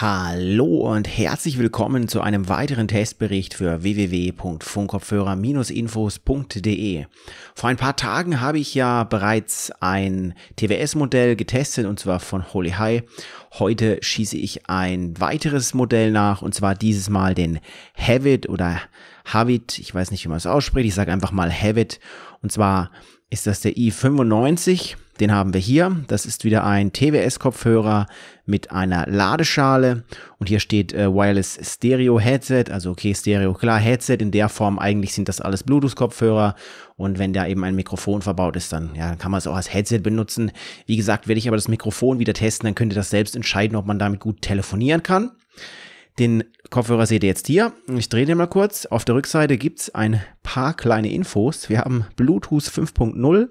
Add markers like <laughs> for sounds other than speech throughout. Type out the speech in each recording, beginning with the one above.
Hallo und herzlich willkommen zu einem weiteren Testbericht für www.funkkopfhörer-infos.de. Vor ein paar Tagen habe ich ja bereits ein TWS-Modell getestet und zwar von Holy High. Heute schieße ich ein weiteres Modell nach und zwar dieses Mal den Havit oder Havit. Ich weiß nicht, wie man es ausspricht. Ich sage einfach mal Havit. Und zwar ist das der i95 den haben wir hier. Das ist wieder ein TWS-Kopfhörer mit einer Ladeschale. Und hier steht äh, Wireless Stereo Headset. Also okay, Stereo, klar, Headset. In der Form eigentlich sind das alles Bluetooth-Kopfhörer. Und wenn da eben ein Mikrofon verbaut ist, dann ja, kann man es auch als Headset benutzen. Wie gesagt, werde ich aber das Mikrofon wieder testen. Dann könnt ihr das selbst entscheiden, ob man damit gut telefonieren kann. Den Kopfhörer seht ihr jetzt hier. Ich drehe den mal kurz. Auf der Rückseite gibt es ein paar kleine Infos. Wir haben Bluetooth 5.0.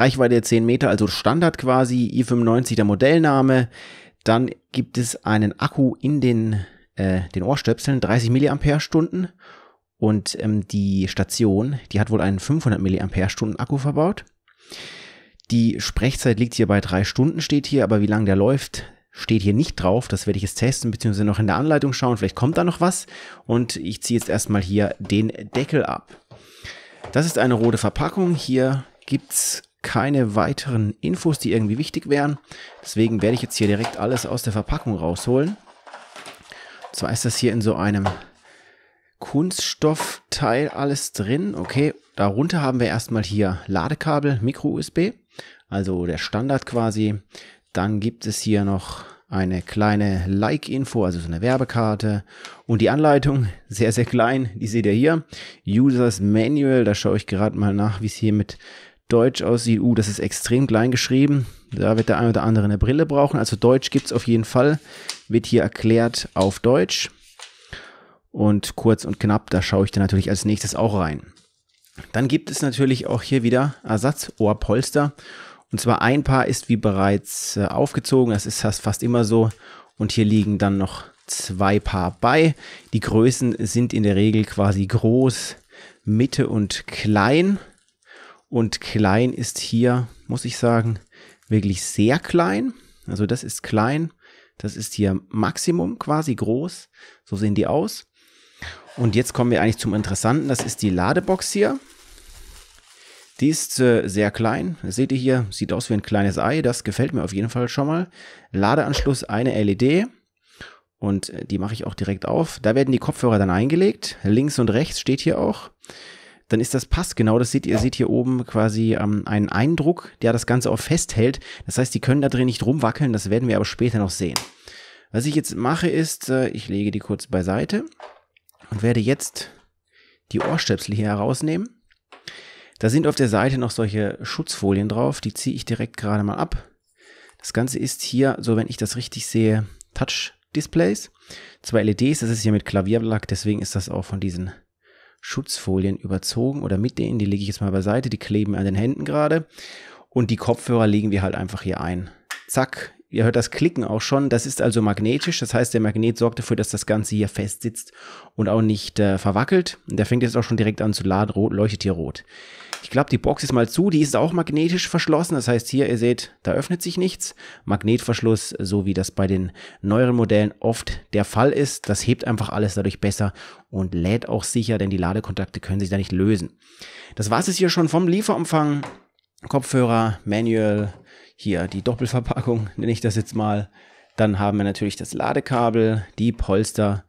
Reichweite 10 Meter, also Standard quasi, i95 der Modellname. Dann gibt es einen Akku in den, äh, den Ohrstöpseln, 30 Milliampere-Stunden. Und ähm, die Station, die hat wohl einen 500 Milliampere-Stunden Akku verbaut. Die Sprechzeit liegt hier bei drei Stunden, steht hier, aber wie lange der läuft, steht hier nicht drauf. Das werde ich jetzt testen, beziehungsweise noch in der Anleitung schauen. Vielleicht kommt da noch was. Und ich ziehe jetzt erstmal hier den Deckel ab. Das ist eine rote Verpackung. Hier gibt es keine weiteren Infos, die irgendwie wichtig wären. Deswegen werde ich jetzt hier direkt alles aus der Verpackung rausholen. Und zwar ist das hier in so einem Kunststoffteil alles drin. Okay, darunter haben wir erstmal hier Ladekabel, Micro-USB, also der Standard quasi. Dann gibt es hier noch eine kleine Like-Info, also so eine Werbekarte. Und die Anleitung, <laughs> sehr, sehr klein, die seht ihr hier. Users Manual, da schaue ich gerade mal nach, wie es hier mit Deutsch aussieht, e uh, das ist extrem klein geschrieben. Da wird der eine oder andere eine Brille brauchen. Also Deutsch gibt es auf jeden Fall. Wird hier erklärt auf Deutsch. Und kurz und knapp, da schaue ich dann natürlich als nächstes auch rein. Dann gibt es natürlich auch hier wieder Ersatzohrpolster. Und zwar ein Paar ist wie bereits äh, aufgezogen, das ist fast immer so. Und hier liegen dann noch zwei Paar bei. Die Größen sind in der Regel quasi groß, Mitte und klein. Und klein ist hier, muss ich sagen, wirklich sehr klein. Also das ist klein. Das ist hier Maximum quasi groß. So sehen die aus. Und jetzt kommen wir eigentlich zum Interessanten. Das ist die Ladebox hier. Die ist äh, sehr klein. Das seht ihr hier, sieht aus wie ein kleines Ei. Das gefällt mir auf jeden Fall schon mal. Ladeanschluss, eine LED. Und äh, die mache ich auch direkt auf. Da werden die Kopfhörer dann eingelegt. Links und rechts steht hier auch dann ist das passgenau. Das seht ihr, ihr seht hier oben quasi ähm, einen Eindruck, der das Ganze auch festhält. Das heißt, die können da drin nicht rumwackeln, das werden wir aber später noch sehen. Was ich jetzt mache ist, äh, ich lege die kurz beiseite und werde jetzt die Ohrstöpsel hier herausnehmen. Da sind auf der Seite noch solche Schutzfolien drauf, die ziehe ich direkt gerade mal ab. Das Ganze ist hier, so wenn ich das richtig sehe, Touch-Displays. Zwei LEDs, das ist hier mit Klavierblack, deswegen ist das auch von diesen Schutzfolien überzogen oder mit denen, die lege ich jetzt mal beiseite, die kleben an den Händen gerade. Und die Kopfhörer legen wir halt einfach hier ein. Zack, Ihr hört das Klicken auch schon. Das ist also magnetisch. Das heißt, der Magnet sorgt dafür, dass das Ganze hier fest sitzt und auch nicht äh, verwackelt. Und der fängt jetzt auch schon direkt an zu laden. Rot, leuchtet hier rot. Ich glaube, die Box ist mal zu. Die ist auch magnetisch verschlossen. Das heißt, hier, ihr seht, da öffnet sich nichts. Magnetverschluss, so wie das bei den neueren Modellen oft der Fall ist. Das hebt einfach alles dadurch besser und lädt auch sicher, denn die Ladekontakte können sich da nicht lösen. Das war es hier schon vom Lieferumfang. Kopfhörer, Manual, hier die Doppelverpackung, <laughs> nenne ich das jetzt mal. Dann haben wir natürlich das Ladekabel, die Polster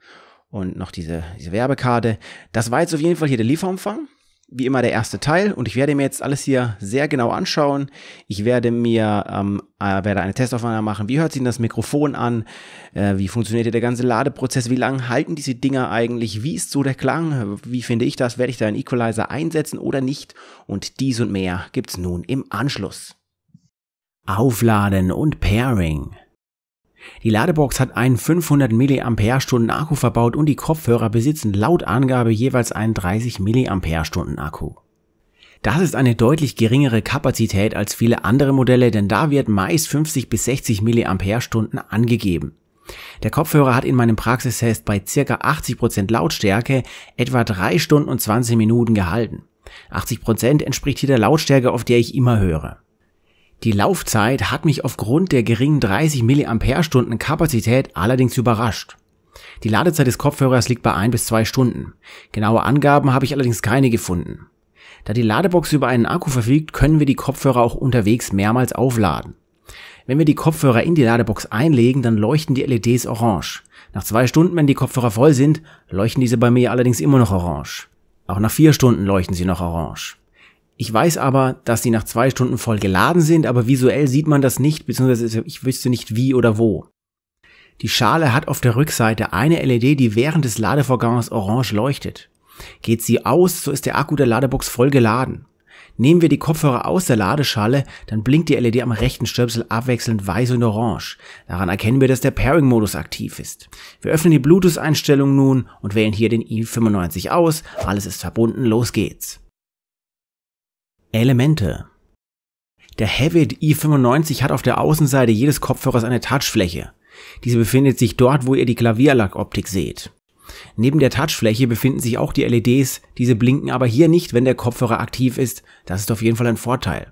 und noch diese, diese Werbekarte. Das war jetzt auf jeden Fall hier der Lieferumfang. Wie immer der erste Teil und ich werde mir jetzt alles hier sehr genau anschauen. Ich werde mir ähm, äh, werde eine Testaufnahme machen. Wie hört sich denn das Mikrofon an? Äh, wie funktioniert hier der ganze Ladeprozess? Wie lange halten diese Dinger eigentlich? Wie ist so der Klang? Wie finde ich das? Werde ich da einen Equalizer einsetzen oder nicht? Und dies und mehr gibt's nun im Anschluss. Aufladen und Pairing. Die Ladebox hat einen 500 mAh Akku verbaut und die Kopfhörer besitzen laut Angabe jeweils einen 30 mAh Akku. Das ist eine deutlich geringere Kapazität als viele andere Modelle, denn da wird meist 50 bis 60 mAh angegeben. Der Kopfhörer hat in meinem Praxistest bei ca. 80% Lautstärke etwa 3 Stunden und 20 Minuten gehalten. 80% entspricht hier der Lautstärke, auf der ich immer höre. Die Laufzeit hat mich aufgrund der geringen 30 mAh Kapazität allerdings überrascht. Die Ladezeit des Kopfhörers liegt bei 1 bis 2 Stunden. Genaue Angaben habe ich allerdings keine gefunden. Da die Ladebox über einen Akku verfügt, können wir die Kopfhörer auch unterwegs mehrmals aufladen. Wenn wir die Kopfhörer in die Ladebox einlegen, dann leuchten die LEDs orange. Nach zwei Stunden, wenn die Kopfhörer voll sind, leuchten diese bei mir allerdings immer noch orange. Auch nach vier Stunden leuchten sie noch orange. Ich weiß aber, dass sie nach zwei Stunden voll geladen sind, aber visuell sieht man das nicht, beziehungsweise ich wüsste nicht wie oder wo. Die Schale hat auf der Rückseite eine LED, die während des Ladevorgangs orange leuchtet. Geht sie aus, so ist der Akku der Ladebox voll geladen. Nehmen wir die Kopfhörer aus der Ladeschale, dann blinkt die LED am rechten Stöpsel abwechselnd weiß und orange. Daran erkennen wir, dass der Pairing-Modus aktiv ist. Wir öffnen die Bluetooth-Einstellung nun und wählen hier den i95 aus. Alles ist verbunden, los geht's. Elemente. Der Heavit i95 hat auf der Außenseite jedes Kopfhörers eine Touchfläche. Diese befindet sich dort, wo ihr die Klavierlackoptik seht. Neben der Touchfläche befinden sich auch die LEDs, diese blinken aber hier nicht, wenn der Kopfhörer aktiv ist, das ist auf jeden Fall ein Vorteil.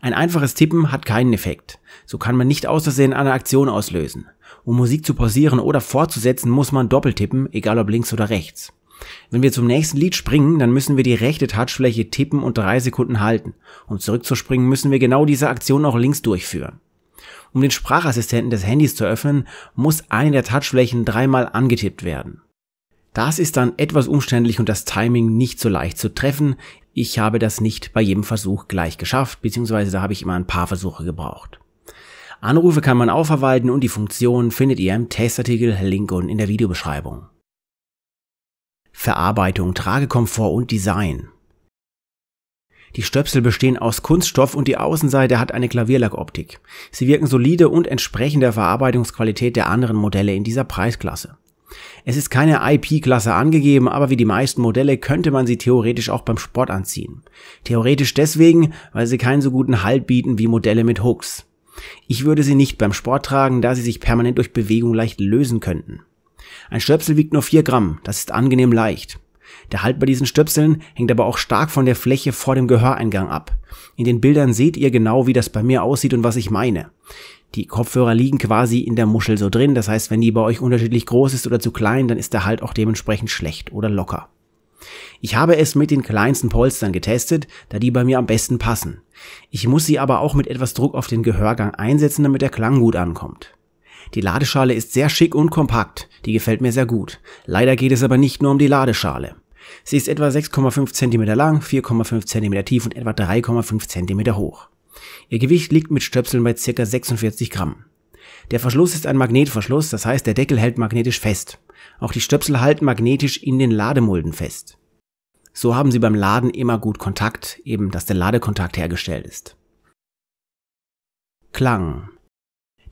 Ein einfaches Tippen hat keinen Effekt, so kann man nicht außersehen eine Aktion auslösen. Um Musik zu pausieren oder fortzusetzen, muss man doppelt tippen, egal ob links oder rechts. Wenn wir zum nächsten Lied springen, dann müssen wir die rechte Touchfläche tippen und drei Sekunden halten. Um zurückzuspringen, müssen wir genau diese Aktion auch links durchführen. Um den Sprachassistenten des Handys zu öffnen, muss eine der Touchflächen dreimal angetippt werden. Das ist dann etwas umständlich und das Timing nicht so leicht zu treffen. Ich habe das nicht bei jedem Versuch gleich geschafft, beziehungsweise da habe ich immer ein paar Versuche gebraucht. Anrufe kann man auch verwalten und die Funktion findet ihr im Testartikel, Link und in der Videobeschreibung. Verarbeitung, Tragekomfort und Design. Die Stöpsel bestehen aus Kunststoff und die Außenseite hat eine Klavierlackoptik. Sie wirken solide und entsprechen der Verarbeitungsqualität der anderen Modelle in dieser Preisklasse. Es ist keine IP-Klasse angegeben, aber wie die meisten Modelle könnte man sie theoretisch auch beim Sport anziehen. Theoretisch deswegen, weil sie keinen so guten Halt bieten wie Modelle mit Hooks. Ich würde sie nicht beim Sport tragen, da sie sich permanent durch Bewegung leicht lösen könnten. Ein Stöpsel wiegt nur 4 Gramm, das ist angenehm leicht. Der Halt bei diesen Stöpseln hängt aber auch stark von der Fläche vor dem Gehöreingang ab. In den Bildern seht ihr genau, wie das bei mir aussieht und was ich meine. Die Kopfhörer liegen quasi in der Muschel so drin, das heißt, wenn die bei euch unterschiedlich groß ist oder zu klein, dann ist der Halt auch dementsprechend schlecht oder locker. Ich habe es mit den kleinsten Polstern getestet, da die bei mir am besten passen. Ich muss sie aber auch mit etwas Druck auf den Gehörgang einsetzen, damit der Klang gut ankommt. Die Ladeschale ist sehr schick und kompakt, die gefällt mir sehr gut. Leider geht es aber nicht nur um die Ladeschale. Sie ist etwa 6,5 cm lang, 4,5 cm tief und etwa 3,5 cm hoch. Ihr Gewicht liegt mit Stöpseln bei ca. 46 Gramm. Der Verschluss ist ein Magnetverschluss, das heißt der Deckel hält magnetisch fest. Auch die Stöpsel halten magnetisch in den Lademulden fest. So haben sie beim Laden immer gut Kontakt, eben dass der Ladekontakt hergestellt ist. Klang.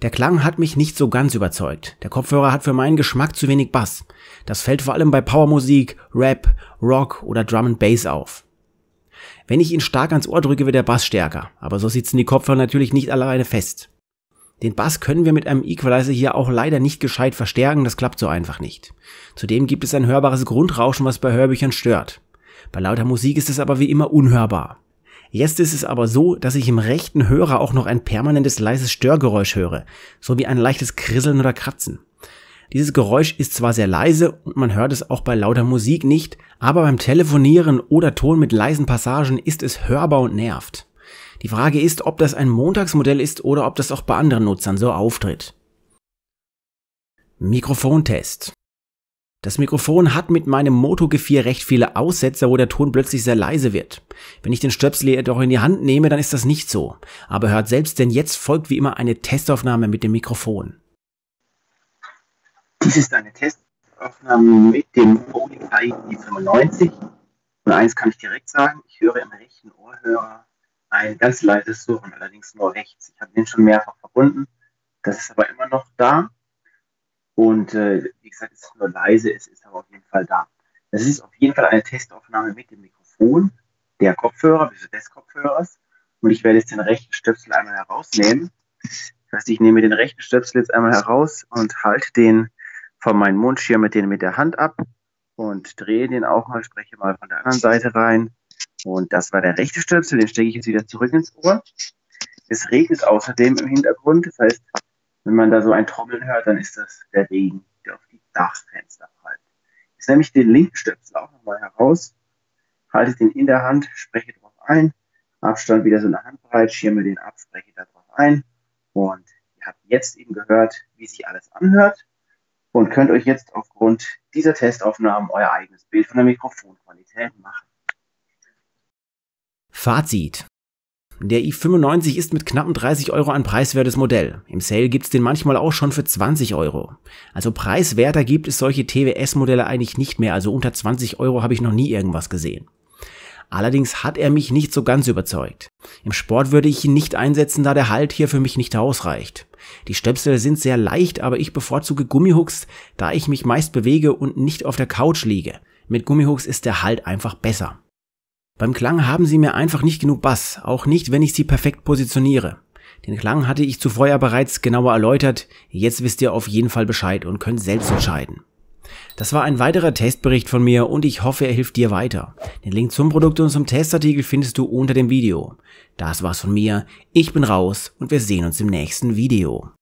Der Klang hat mich nicht so ganz überzeugt. Der Kopfhörer hat für meinen Geschmack zu wenig Bass. Das fällt vor allem bei Powermusik, Rap, Rock oder Drum and Bass auf. Wenn ich ihn stark ans Ohr drücke, wird der Bass stärker, aber so sitzen die Kopfhörer natürlich nicht alleine fest. Den Bass können wir mit einem Equalizer hier auch leider nicht gescheit verstärken, das klappt so einfach nicht. Zudem gibt es ein hörbares Grundrauschen, was bei Hörbüchern stört. Bei lauter Musik ist es aber wie immer unhörbar. Jetzt ist es aber so, dass ich im rechten Hörer auch noch ein permanentes leises Störgeräusch höre, sowie ein leichtes Krisseln oder Kratzen. Dieses Geräusch ist zwar sehr leise und man hört es auch bei lauter Musik nicht, aber beim Telefonieren oder Ton mit leisen Passagen ist es hörbar und nervt. Die Frage ist, ob das ein Montagsmodell ist oder ob das auch bei anderen Nutzern so auftritt. Mikrofontest. Das Mikrofon hat mit meinem Moto G4 recht viele Aussetzer, wo der Ton plötzlich sehr leise wird. Wenn ich den Stöpsel jedoch in die Hand nehme, dann ist das nicht so. Aber hört selbst, denn jetzt folgt wie immer eine Testaufnahme mit dem Mikrofon. Dies ist eine Testaufnahme mit dem Rolling ID 95. Und eins kann ich direkt sagen, ich höre im rechten Ohrhörer ein ganz leises Surren, allerdings nur rechts. Ich habe den schon mehrfach verbunden. Das ist aber immer noch da. Und äh, wie gesagt, es ist nur leise, es ist aber auf jeden Fall da. Das ist auf jeden Fall eine Testaufnahme mit dem Mikrofon der Kopfhörer, also des Kopfhörers. Und ich werde jetzt den rechten Stöpsel einmal herausnehmen. Das heißt, ich nehme den rechten Stöpsel jetzt einmal heraus und halte den von meinem Mundschirm mit, den, mit der Hand ab und drehe den auch mal, spreche mal von der anderen Seite rein. Und das war der rechte Stöpsel, den stecke ich jetzt wieder zurück ins Ohr. Es regnet außerdem im Hintergrund, das heißt, wenn man da so ein Trommeln hört, dann ist das der Regen, der auf die Dachfenster prallt. Jetzt nehme ich den linken Stöpsel auch nochmal heraus, halte den in der Hand, spreche drauf ein, Abstand wieder so eine Handbreit, schirme den ab, spreche da drauf ein und ihr habt jetzt eben gehört, wie sich alles anhört und könnt euch jetzt aufgrund dieser Testaufnahmen euer eigenes Bild von der Mikrofonqualität machen. Fazit. Der i95 ist mit knappen 30 Euro ein preiswertes Modell. Im Sale gibt's den manchmal auch schon für 20 Euro. Also preiswerter gibt es solche TWS-Modelle eigentlich nicht mehr, also unter 20 Euro habe ich noch nie irgendwas gesehen. Allerdings hat er mich nicht so ganz überzeugt. Im Sport würde ich ihn nicht einsetzen, da der Halt hier für mich nicht ausreicht. Die Stöpsel sind sehr leicht, aber ich bevorzuge Gummihooks, da ich mich meist bewege und nicht auf der Couch liege. Mit Gummihooks ist der Halt einfach besser. Beim Klang haben sie mir einfach nicht genug Bass, auch nicht, wenn ich sie perfekt positioniere. Den Klang hatte ich zuvor ja bereits genauer erläutert, jetzt wisst ihr auf jeden Fall Bescheid und könnt selbst entscheiden. Das war ein weiterer Testbericht von mir und ich hoffe, er hilft dir weiter. Den Link zum Produkt und zum Testartikel findest du unter dem Video. Das war's von mir, ich bin raus und wir sehen uns im nächsten Video.